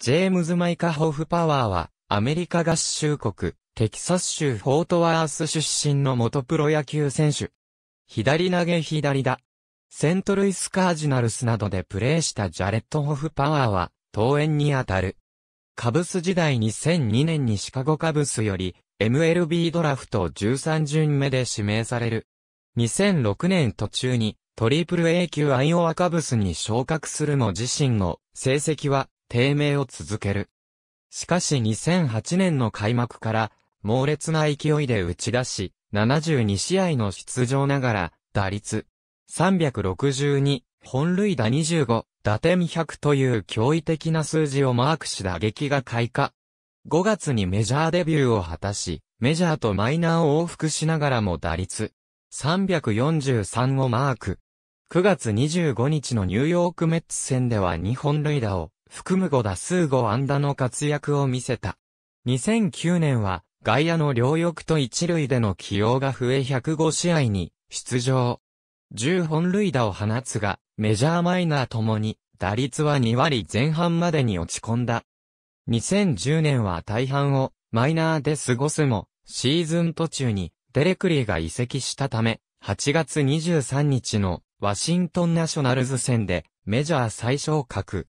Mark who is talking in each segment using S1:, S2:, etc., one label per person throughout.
S1: ジェームズ・マイカ・ホフパワーは、アメリカ合衆国、テキサス州フォートワース出身の元プロ野球選手。左投げ左だ。セントルイス・カージナルスなどでプレーしたジャレット・ホフパワーは、登園にあたる。カブス時代2002年にシカゴカブスより、MLB ドラフト13巡目で指名される。2006年途中に、トリプル A 級アイオワカブスに昇格するも自身の成績は低迷を続ける。しかし2008年の開幕から猛烈な勢いで打ち出し、72試合の出場ながら、打率362、本塁打25、打点100という驚異的な数字をマークし打撃が開花。5月にメジャーデビューを果たし、メジャーとマイナーを往復しながらも打率343をマーク。9月25日のニューヨークメッツ戦では2本塁打を含む5打数5安打の活躍を見せた。2009年は、外野の両翼と一塁での起用が増え105試合に出場。10本塁打を放つが、メジャーマイナーともに、打率は2割前半までに落ち込んだ。2010年は大半をマイナーで過ごすも、シーズン途中にデレクリーが移籍したため、8月23日のワシントンナショナルズ戦でメジャー最小格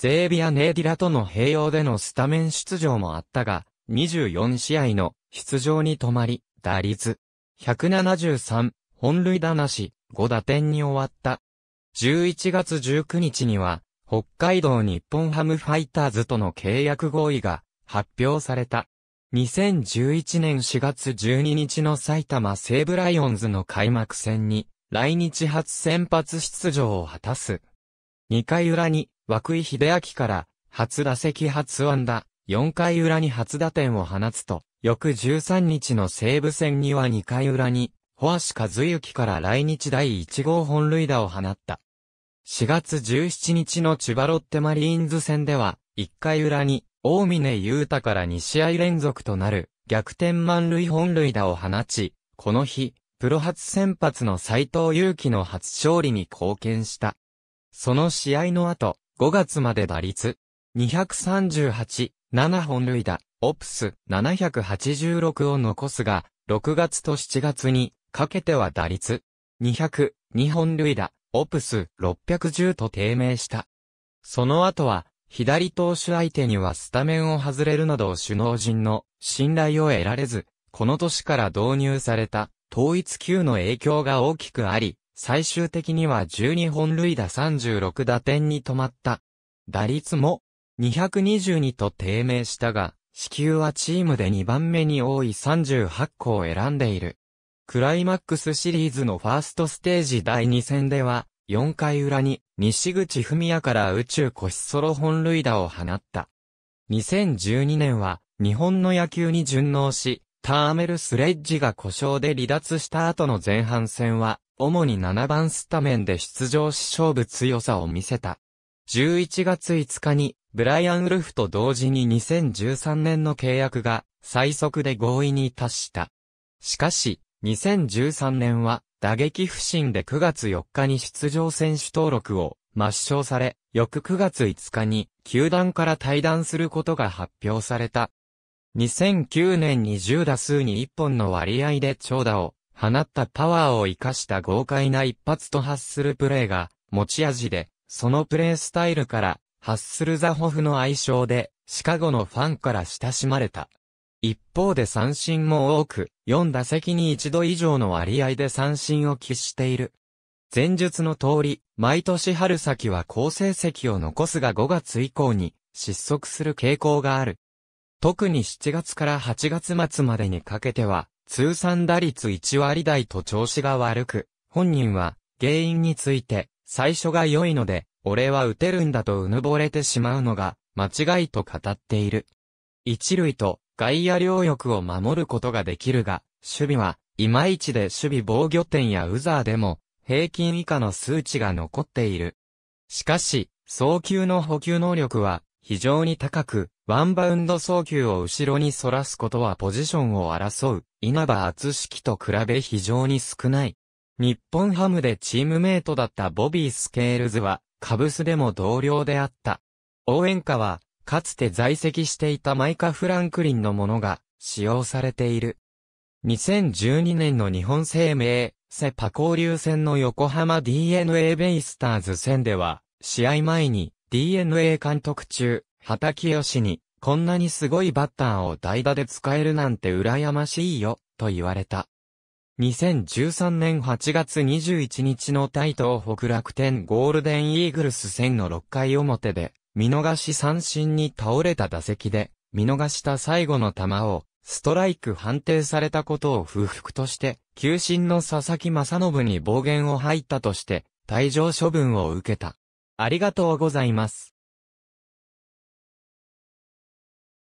S1: ゼービア・ネーディラとの併用でのスタメン出場もあったが、24試合の出場に止まり、打率173、本塁打なし、5打点に終わった。11月19日には、北海道日本ハムファイターズとの契約合意が発表された。2011年4月12日の埼玉西武ライオンズの開幕戦に来日初先発出場を果たす。2回裏に涌井秀明から初打席初安打、4回裏に初打点を放つと、翌13日の西武戦には2回裏に、ホ橋シ和幸から来日第1号本塁打を放った。4月17日の千葉ロッテマリーンズ戦では、1回裏に、大峰雄太から2試合連続となる、逆転満塁本塁打を放ち、この日、プロ初先発の斎藤祐樹の初勝利に貢献した。その試合の後、5月まで打率、238、7本塁打、オプス786を残すが、6月と7月にかけては打率、200、2本塁打、オプス610と低迷した。その後は、左投手相手にはスタメンを外れるなど首脳陣の信頼を得られず、この年から導入された統一級の影響が大きくあり、最終的には12本塁打36打点に止まった。打率も222と低迷したが、死球はチームで2番目に多い38個を選んでいる。クライマックスシリーズのファーストステージ第2戦では、4回裏に西口文也から宇宙腰ソロ本塁打を放った。2012年は日本の野球に順応し、ターメルスレッジが故障で離脱した後の前半戦は主に7番スタメンで出場し勝負強さを見せた。11月5日に、ブライアン・ウルフと同時に2013年の契約が最速で合意に達した。しかし、2013年は打撃不振で9月4日に出場選手登録を抹消され、翌9月5日に球団から退団することが発表された。2009年に10打数に1本の割合で長打を放ったパワーを活かした豪快な一発と発するプレーが持ち味で、そのプレースタイルから、ハッスルザホフの愛称で、シカゴのファンから親しまれた。一方で三振も多く、4打席に1度以上の割合で三振を喫している。前述の通り、毎年春先は好成績を残すが5月以降に失速する傾向がある。特に7月から8月末までにかけては、通算打率1割台と調子が悪く、本人は原因について、最初が良いので、俺は打てるんだとうぬぼれてしまうのが、間違いと語っている。一塁と外野両翼を守ることができるが、守備は、いまいちで守備防御点やウザーでも、平均以下の数値が残っている。しかし、早球の補給能力は、非常に高く、ワンバウンド送球を後ろに反らすことはポジションを争う、稲葉厚式と比べ非常に少ない。日本ハムでチームメイトだったボビー・スケールズは、カブスでも同僚であった。応援歌は、かつて在籍していたマイカ・フランクリンのものが使用されている。2012年の日本生命、セパ交流戦の横浜 DNA ベイスターズ戦では、試合前に DNA 監督中、畑清に、こんなにすごいバッターを代打で使えるなんて羨ましいよ、と言われた。2013年8月21日の台東北楽天ゴールデンイーグルス戦の6回表で、見逃し三振に倒れた打席で、見逃した最後の球を、ストライク判定されたことを不服として、球審の佐々木正信に暴言を吐いたとして、退場処分を受けた。ありがとうございます。